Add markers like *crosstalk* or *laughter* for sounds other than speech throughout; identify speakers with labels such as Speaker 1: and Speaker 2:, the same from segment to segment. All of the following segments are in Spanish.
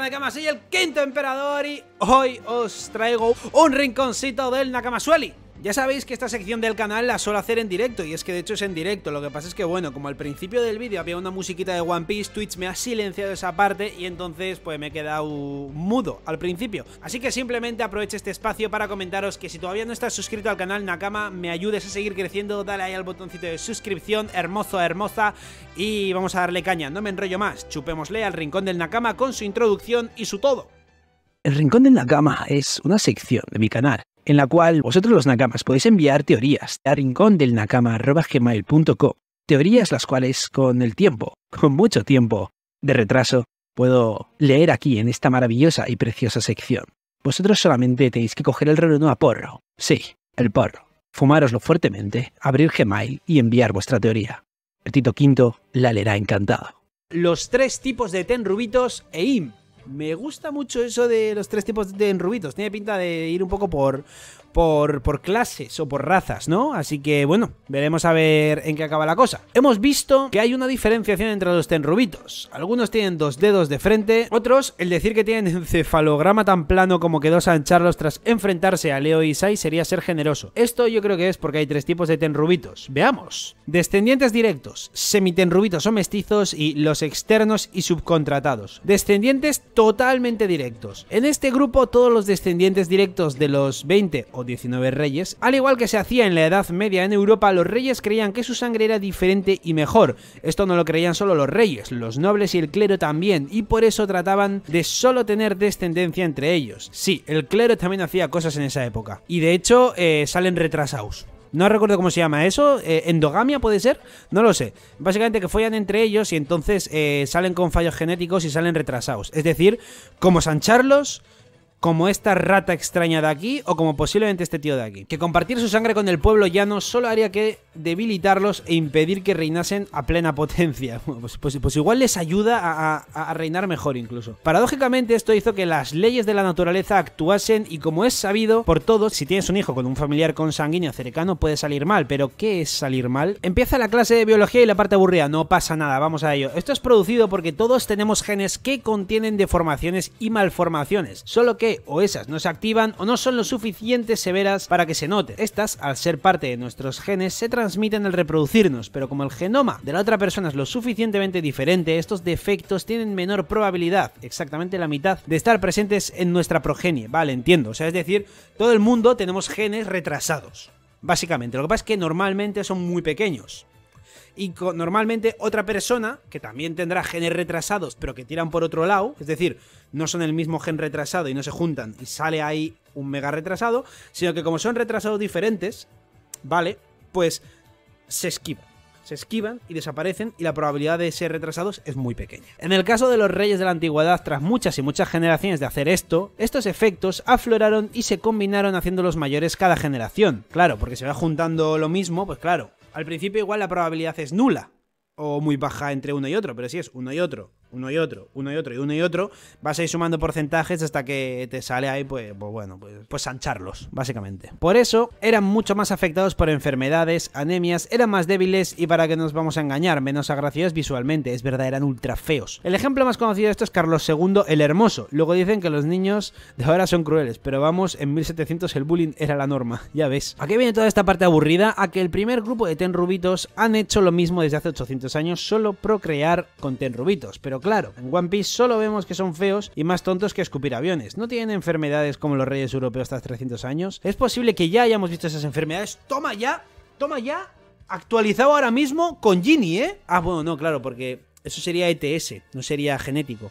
Speaker 1: Nakama, el quinto emperador y hoy os traigo un rinconcito del Nakamasueli. Ya sabéis que esta sección del canal la suelo hacer en directo, y es que de hecho es en directo, lo que pasa es que bueno, como al principio del vídeo había una musiquita de One Piece, Twitch me ha silenciado esa parte y entonces pues me he quedado mudo al principio. Así que simplemente aprovecho este espacio para comentaros que si todavía no estás suscrito al canal Nakama, me ayudes a seguir creciendo, dale ahí al botoncito de suscripción, hermoso, hermosa, y vamos a darle caña, no me enrollo más, chupémosle al Rincón del Nakama con su introducción y su todo. El Rincón del Nakama es una sección de mi canal en la cual vosotros los nakamas podéis enviar teorías a rincondelnakama.gmail.com, teorías las cuales con el tiempo, con mucho tiempo de retraso, puedo leer aquí en esta maravillosa y preciosa sección. Vosotros solamente tenéis que coger el reloj a porro, sí, el porro, fumároslo fuertemente, abrir Gmail y enviar vuestra teoría. El Tito Quinto la leerá encantado. Los tres tipos de tenrubitos e im me gusta mucho eso de los tres tipos de enrubitos. Tiene pinta de ir un poco por, por, clases o por razas, ¿no? Así que bueno, veremos a ver en qué acaba la cosa. Hemos visto que hay una diferenciación entre los tenrubitos. Algunos tienen dos dedos de frente, otros, el decir que tienen *laughs* encefalograma tan plano como quedó San Charlos tras enfrentarse a Leo y Sai sería ser generoso. Esto yo creo que es porque hay tres tipos de tenrubitos. Veamos. Descendientes directos, semitenrubitos o mestizos y los externos y subcontratados. Descendientes totalmente directos. En este grupo todos los descendientes directos de los 20 o 19 reyes. Al igual que se hacía en la Edad Media en Europa, los reyes creían que su sangre era diferente y mejor. Esto no lo creían solo los reyes, los nobles y el clero también, y por eso trataban de solo tener descendencia entre ellos. Sí, el clero también hacía cosas en esa época. Y de hecho, eh, salen retrasados. No recuerdo cómo se llama eso. Eh, ¿Endogamia puede ser? No lo sé. Básicamente que follan entre ellos y entonces eh, salen con fallos genéticos y salen retrasados. Es decir, como San como esta rata extraña de aquí o como posiblemente este tío de aquí. Que compartir su sangre con el pueblo llano solo haría que debilitarlos e impedir que reinasen a plena potencia. *laughs* Pues, pues, pues, igual les ayuda a, a, reinar mejor incluso. Paradójicamente esto hizo que las leyes de la naturaleza actuasen y como es sabido por todos, si tienes un hijo con un familiar consanguíneo cercano puede salir mal, pero ¿qué es salir mal? Empieza la clase de biología y la parte aburrida, no pasa nada, vamos a ello. Esto es producido porque todos tenemos genes que contienen deformaciones y malformaciones, solo que o esas no se activan o no son lo suficientemente severas para que se note. Estas, al ser parte de nuestros genes, se transmiten al reproducirnos, pero como el genoma de la otra persona es lo suficientemente diferente, estos defectos tienen menor probabilidad, exactamente la mitad, de estar presentes en nuestra progenie. Vale, entiendo. O sea, es decir, todo el mundo tenemos genes retrasados. Básicamente, lo que pasa es que normalmente son muy pequeños y normalmente otra persona, que también tendrá genes retrasados, pero que tiran por otro lado, es decir, no son el mismo gen retrasado y no se juntan y sale ahí un mega retrasado, sino que como son retrasados diferentes, ¿vale? Pues se esquivan. Se esquivan y desaparecen y la probabilidad de ser retrasados es muy pequeña. En el caso de los reyes de la antigüedad, tras muchas y muchas generaciones de hacer esto, estos efectos afloraron y se combinaron haciéndolos mayores cada generación. Claro, porque se va juntando lo mismo, pues claro, al principio igual la probabilidad es nula o muy baja entre uno y otro, pero si es uno y otro uno y otro, uno y otro y uno y otro, vas a ir sumando porcentajes hasta que te sale ahí, pues, pues bueno, pues, pues, sancharlos, básicamente. Por eso eran mucho más afectados por enfermedades, anemias, eran más débiles y para que nos vamos a engañar, menos agraciados visualmente, es verdad, eran ultra feos. El ejemplo más conocido de esto es Carlos II el Hermoso. Luego dicen que los niños de ahora son crueles, pero vamos, en 1700 el bullying era la norma, ya ves. ¿A qué viene toda esta parte aburrida? A que el primer grupo de tenrubitos han hecho lo mismo desde hace 800 años, solo procrear con tenrubitos, pero claro, en One Piece solo vemos que son feos y más tontos que escupir aviones. ¿No tienen enfermedades como los reyes europeos hasta 300 años? ¿Es posible que ya hayamos visto esas enfermedades? ¡Toma ya! ¡Toma ya! Actualizado ahora mismo con Ginny, ¿eh? Ah, bueno, no, claro, porque eso sería ETS, no sería genético.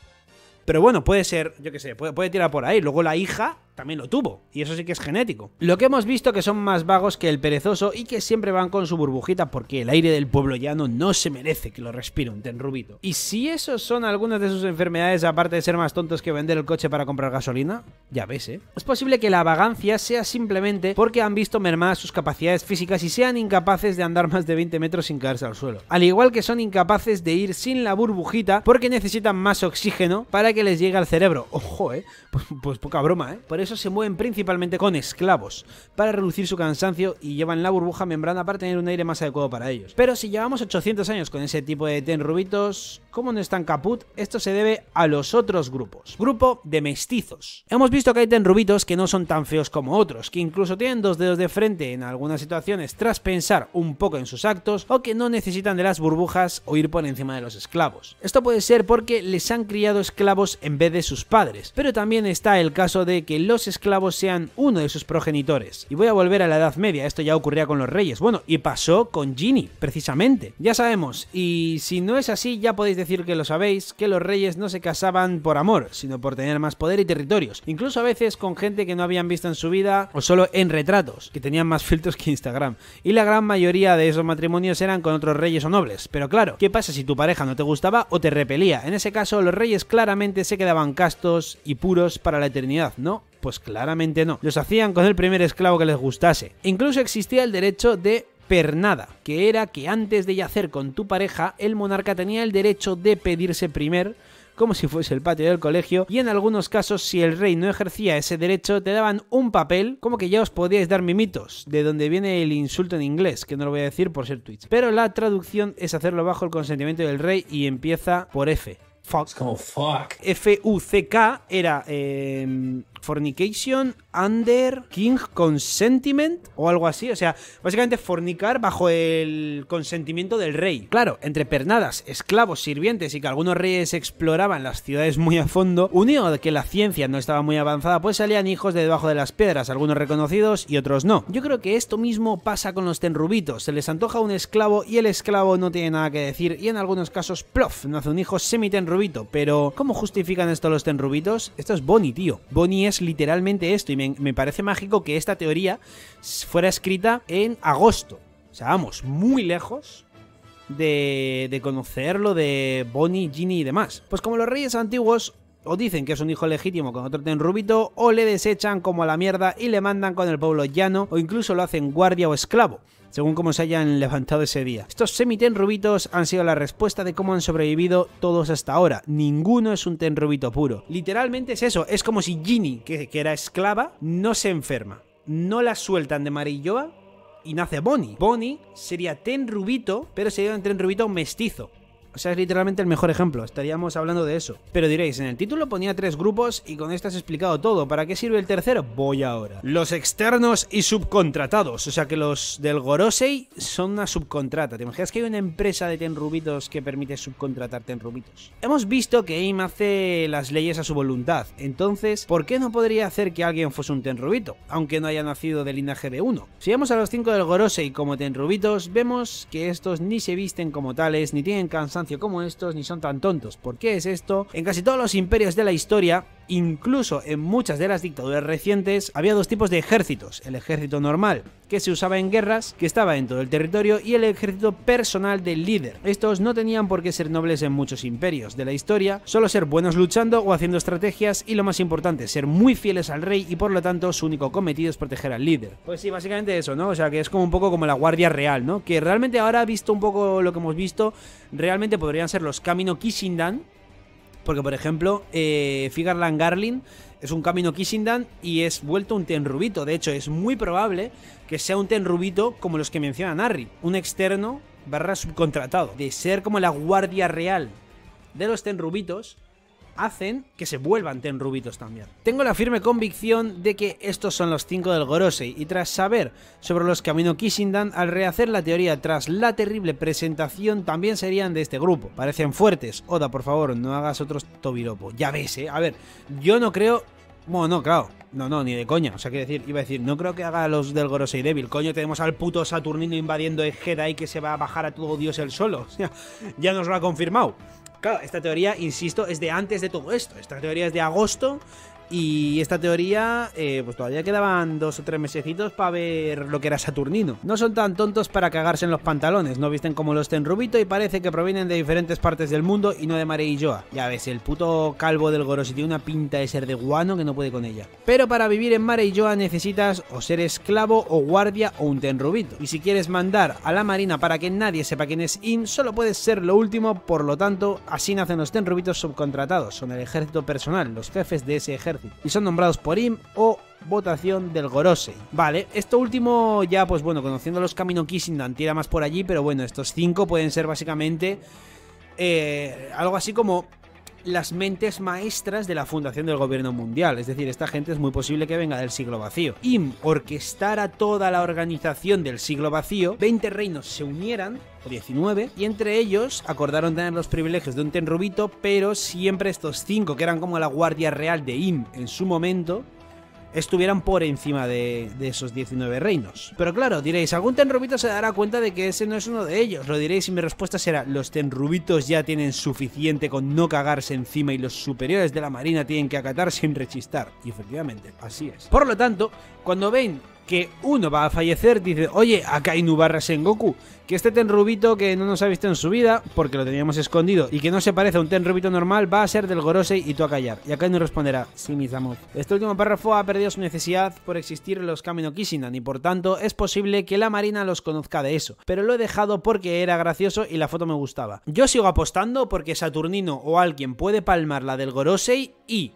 Speaker 1: Pero bueno, puede ser, yo qué sé, puede tirar por ahí. Luego la hija también lo tuvo, y eso sí que es genético. Lo que hemos visto que son más vagos que el perezoso y que siempre van con su burbujita porque el aire del pueblo llano no se merece que lo respire un tenrubito. Y si esos son algunas de sus enfermedades, aparte de ser más tontos que vender el coche para comprar gasolina, ya ves, ¿eh? Es posible que la vagancia sea simplemente porque han visto mermadas sus capacidades físicas y sean incapaces de andar más de 20 metros sin caerse al suelo. Al igual que son incapaces de ir sin la burbujita porque necesitan más oxígeno para que les llegue al cerebro. Ojo, ¿eh? *laughs* Pues, pues, poca broma, ¿eh? Por eso se mueven principalmente con esclavos para reducir su cansancio y llevan la burbuja membrana para tener un aire más adecuado para ellos. Pero si llevamos 800 años con ese tipo de tenrubitos, ¿cómo no están caput? Esto se debe a los otros grupos. Grupo de mestizos. Hemos visto que hay tenrubitos que no son tan feos como otros, que incluso tienen dos dedos de frente en algunas situaciones tras pensar un poco en sus actos o que no necesitan de las burbujas o ir por encima de los esclavos. Esto puede ser porque les han criado esclavos en vez de sus padres, pero también está el caso de que los esclavos sean uno de sus progenitores. Y voy a volver a la Edad Media, esto ya ocurría con los reyes. Bueno, y pasó con Ginny, precisamente. Ya sabemos, y si no es así, ya podéis decir que lo sabéis, que los reyes no se casaban por amor, sino por tener más poder y territorios. Incluso a veces con gente que no habían visto en su vida o solo en retratos, que tenían más *laughs* filtros que Instagram. Y la gran mayoría de esos matrimonios eran con otros reyes o nobles. Pero claro, ¿qué pasa si tu pareja no te gustaba o te repelía? En ese caso, los reyes claramente se quedaban castos y puros para la eternidad, ¿no? Pues claramente no. Los hacían con el primer esclavo que les gustase. Incluso existía el derecho de pernada, que era que antes de yacer con tu pareja, el monarca tenía el derecho de pedirse primer como si fuese el patio del colegio, y en algunos casos, si el rey no ejercía ese derecho, te daban un papel como que ya os podíais dar mimitos, de donde viene el insulto en inglés, que no lo voy a decir por ser Twitch. Pero la traducción es hacerlo bajo el consentimiento del rey y empieza por F. Fuck. Como fuck. F-U-C-K era eh, Fornication Under King Consentiment o algo así. O sea, básicamente fornicar bajo el consentimiento del rey. Claro, entre pernadas, esclavos, sirvientes y que algunos reyes exploraban las ciudades muy a fondo, unido a que la ciencia no estaba muy avanzada, pues salían hijos de debajo de las piedras, algunos reconocidos y otros no. Yo creo que esto mismo pasa con los tenrubitos. Se les antoja un esclavo y el esclavo no tiene nada que decir y en algunos casos, plof, nace un hijo semi-tenrubito. Pero, ¿cómo justifican esto los tenrubitos? Esto es Bonnie, tío. Bonnie es literalmente esto. Y me, parece mágico que esta teoría fuera escrita en agosto. O sea, vamos, muy lejos de, de conocer lo de Bonnie, Ginny y demás. Pues como los reyes antiguos, o dicen que es un hijo legítimo con otro tenrubito, o le desechan como a la mierda y le mandan con el pueblo llano, o incluso lo hacen guardia o esclavo según cómo se hayan levantado ese día. Estos rubitos han sido la respuesta de cómo han sobrevivido todos hasta ahora. Ninguno es un tenrubito puro. Literalmente es eso, es como si Ginny, que, que era esclava, no se enferma. No la sueltan de Marilloa y nace Bonnie. Bonnie sería tenrubito, pero sería un tenrubito mestizo. O sea, es literalmente el mejor ejemplo, estaríamos hablando de eso. Pero diréis, en el título ponía tres grupos y con esto has explicado todo. ¿Para qué sirve el tercero? Voy ahora. Los externos y subcontratados. O sea que los del Gorosei son una subcontrata. ¿Te imaginas que hay una empresa de tenrubitos que permite subcontratar tenrubitos? Hemos visto que AIM hace las leyes a su voluntad. Entonces, ¿por qué no podría hacer que alguien fuese un tenrubito? Aunque no haya nacido del linaje de uno. Si vemos a los cinco del Gorosei como tenrubitos, vemos que estos ni se visten como tales, ni tienen cansancio como estos ni son tan tontos. ¿Por qué es esto? En casi todos los imperios de la historia, Incluso en muchas de las dictaduras recientes había dos tipos de ejércitos, el ejército normal, que se usaba en guerras, que estaba en todo el territorio, y el ejército personal del líder. Estos no tenían por qué ser nobles en muchos imperios de la historia, solo ser buenos luchando o haciendo estrategias y lo más importante, ser muy fieles al rey y por lo tanto su único cometido es proteger al líder. Pues sí, básicamente eso, ¿no? O sea, que es como un poco como la Guardia Real, ¿no? Que realmente ahora, visto un poco lo que hemos visto, realmente podrían ser los Camino Kishindan, porque, por ejemplo, eh, Figarland Garlin es un camino Dan y es vuelto un Tenrubito. De hecho, es muy probable que sea un Tenrubito como los que menciona harry un externo barra subcontratado. De ser como la guardia real de los Tenrubitos, hacen que se vuelvan ten rubitos también. Tengo la firme convicción de que estos son los cinco del Gorosei, y tras saber sobre los que Camino Kishindan, al rehacer la teoría tras la terrible presentación, también serían de este grupo. Parecen fuertes. Oda, por favor, no hagas otros Tobiropo. Ya ves, eh. A ver, yo no creo bueno, no, claro. No, no, ni de coña. O sea, que decir, iba a decir, no creo que haga los del Gorosei débil. Coño, tenemos al puto Saturnino invadiendo Egeda y que se va a bajar a todo Dios el solo. *laughs* O sea, ya nos lo ha confirmado. Claro, esta teoría, insisto, es de antes de todo esto. Esta teoría es de agosto y esta teoría, eh, pues todavía quedaban dos o tres mesecitos para ver lo que era Saturnino. No son tan tontos para cagarse en los pantalones, no visten como los Tenrubito y parece que provienen de diferentes partes del mundo y no de Mare y Joa. Ya ves, el puto calvo del Gorosi tiene una pinta de ser de guano que no puede con ella. Pero para vivir en Mare y Joa necesitas o ser esclavo o guardia o un Tenrubito. Y si quieres mandar a la marina para que nadie sepa quién es In, solo puedes ser lo último, por lo tanto, así nacen los Tenrubitos subcontratados, son el ejército personal, los jefes de ese ejército y son nombrados por Im o votación del Gorosei. Vale, esto último ya, pues bueno, conociendo los Kissing, Kissingdan, tira más por allí, pero bueno, estos cinco pueden ser básicamente eh, algo así como las mentes maestras de la fundación del gobierno mundial. Es decir, esta gente es muy posible que venga del siglo vacío. Im orquestara toda la organización del siglo vacío, 20 reinos se unieran O 19, y entre ellos acordaron tener los privilegios de un tenrubito, pero siempre estos cinco, que eran como la guardia real de Im en su momento, estuvieran por encima de, esos 19 reinos. Pero claro, diréis, algún tenrubito se dará cuenta de que ese no es uno de ellos. Lo diréis y mi respuesta será, los tenrubitos ya tienen suficiente con no cagarse encima y los superiores de la marina tienen que acatar sin rechistar. Y efectivamente, así es. Por lo tanto, cuando ven que uno va a fallecer, dice, oye, acá hay en Sengoku, que este Tenrubito que no nos ha visto en su vida, porque lo teníamos escondido, y que no se parece a un Tenrubito normal, va a ser del Gorosei y tú a callar. Y acá no responderá, sí, Mizamo. Este último párrafo ha perdido su necesidad por existir en los Kamino Kishinan, y por tanto es posible que la Marina los conozca de eso, pero lo he dejado porque era gracioso y la foto me gustaba. Yo sigo apostando porque Saturnino o alguien puede palmar la del Gorosei y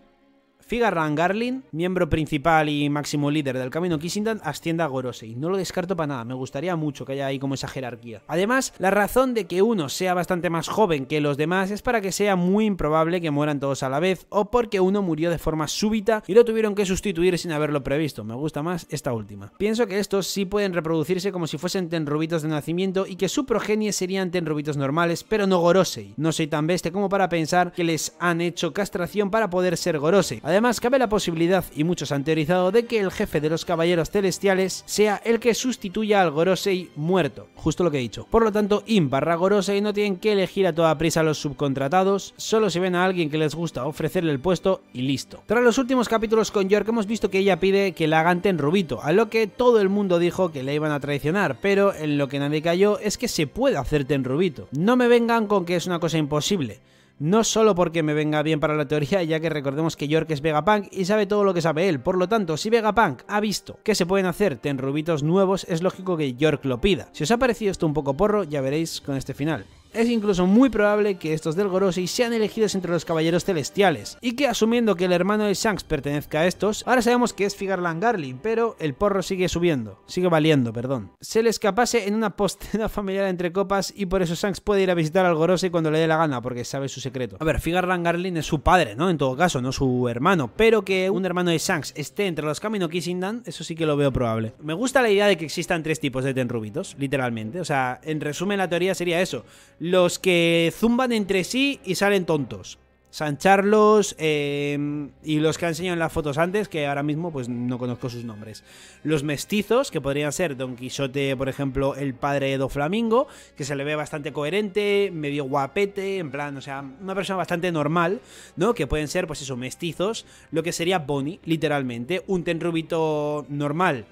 Speaker 1: Figarran Garlin, miembro principal y máximo líder del Camino Kissington, ascienda a Gorosei. No lo descarto para nada, me gustaría mucho que haya ahí como esa jerarquía. Además, la razón de que uno sea bastante más joven que los demás es para que sea muy improbable que mueran todos a la vez o porque uno murió de forma súbita y lo tuvieron que sustituir sin haberlo previsto. Me gusta más esta última. Pienso que estos sí pueden reproducirse como si fuesen tenrubitos de nacimiento y que su progenie serían tenrubitos normales, pero no Gorosei. No soy tan bestia como para pensar que les han hecho castración para poder ser Gorosei. Además, Además, cabe la posibilidad, y muchos han teorizado, de que el jefe de los Caballeros Celestiales sea el que sustituya al Gorosei muerto, justo lo que he dicho. Por lo tanto, In barra Gorosei no tienen que elegir a toda prisa a los subcontratados, solo si ven a alguien que les gusta ofrecerle el puesto y listo. Tras los últimos capítulos con York hemos visto que ella pide que la hagan Rubito, a lo que todo el mundo dijo que la iban a traicionar, pero en lo que nadie cayó es que se puede hacer Tenrubito. No me vengan con que es una cosa imposible no solo porque me venga bien para la teoría, ya que recordemos que York es Vegapunk y sabe todo lo que sabe él, por lo tanto, si Vegapunk ha visto que se pueden hacer tenrubitos nuevos, es lógico que York lo pida. Si os ha parecido esto un poco porro, ya veréis con este final. Es incluso muy probable que estos del Gorosei sean elegidos entre los caballeros celestiales, y que asumiendo que el hermano de Shanks pertenezca a estos, ahora sabemos que es Figarland Garlin, pero el porro sigue subiendo, sigue valiendo, perdón. Se le escapase en una postena *laughs* familiar entre copas y por eso Shanks puede ir a visitar al Gorosei cuando le dé la gana, porque sabe su secreto. A ver, Figarland Garlin es su padre, ¿no? En todo caso, no su hermano, pero que un hermano de Shanks esté entre los Kissing Kishindan, eso sí que lo veo probable. Me gusta la idea de que existan tres tipos de Tenrubitos, literalmente. O sea, en resumen la teoría sería eso los que zumban entre sí y salen tontos. San Charlos em, y los que han enseñado en las fotos antes, que ahora mismo pues no conozco sus nombres. Los mestizos, que podrían ser Don Quijote, por ejemplo, el padre de Flamingo, que se le ve bastante coherente, medio guapete, en plan, o sea, una persona bastante normal, ¿no? Que pueden ser, pues eso, mestizos, lo que sería Bonnie, literalmente, un tenrubito normal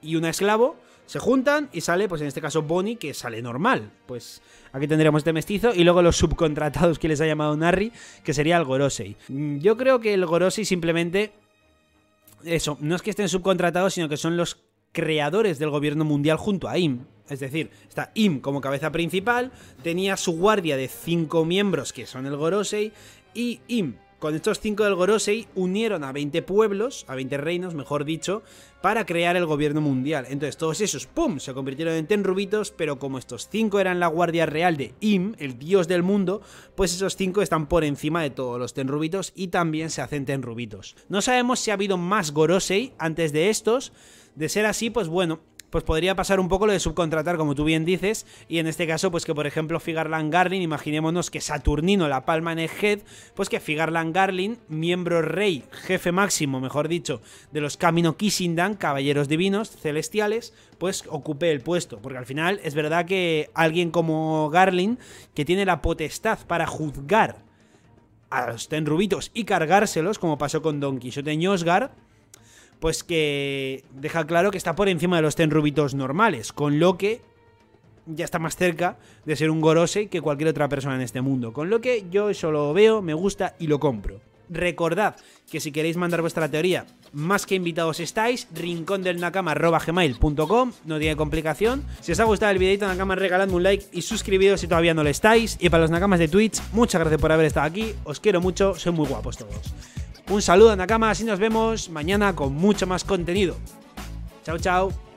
Speaker 1: y un esclavo se juntan y sale, pues en este caso Bonnie, que sale normal. Pues aquí tendríamos este mestizo y luego los subcontratados que les ha llamado Narri, que sería el Gorosei. Mm, yo creo que el Gorosei simplemente... Eso, no es que estén subcontratados, sino que son los creadores del gobierno mundial junto a IM. Es decir, está IM como cabeza principal, tenía su guardia de cinco miembros que son el Gorosei, y IM con estos cinco del Gorosei unieron a 20 pueblos, a 20 reinos, mejor dicho, para crear el gobierno mundial. Entonces todos esos, ¡pum!, se convirtieron en tenrubitos, pero como estos cinco eran la guardia real de Im, el dios del mundo, pues esos cinco están por encima de todos los tenrubitos y también se hacen tenrubitos. No sabemos si ha habido más Gorosei antes de estos, de ser así, pues bueno, pues podría pasar un poco lo de subcontratar, como tú bien dices, y en este caso, pues que por ejemplo Figarland Garlin, imaginémonos que Saturnino la palma en el head, pues que Figarland Garlin, miembro rey, jefe máximo, mejor dicho, de los Camino Kishindan, caballeros divinos, celestiales, pues ocupe el puesto, porque al final es verdad que alguien como Garlin, que tiene la potestad para juzgar a los Tenrubitos y cargárselos, como pasó con Don Quixote en Osgar, pues que deja claro que está por encima de los rubitos normales, con lo que ya está más cerca de ser un gorose que cualquier otra persona en este mundo. Con lo que yo eso lo veo, me gusta y lo compro. Recordad que si queréis mandar vuestra teoría, más que invitados estáis, rincondelnakama.gmail.com, no tiene complicación. Si os ha gustado el videito Nakama, regaladme un like y suscribiros si todavía no lo estáis. Y para los Nakamas de Twitch, muchas gracias por haber estado aquí, os quiero mucho, sois muy guapos todos. Un saludo Nakamas y nos vemos mañana con mucho más contenido. Chao, chao.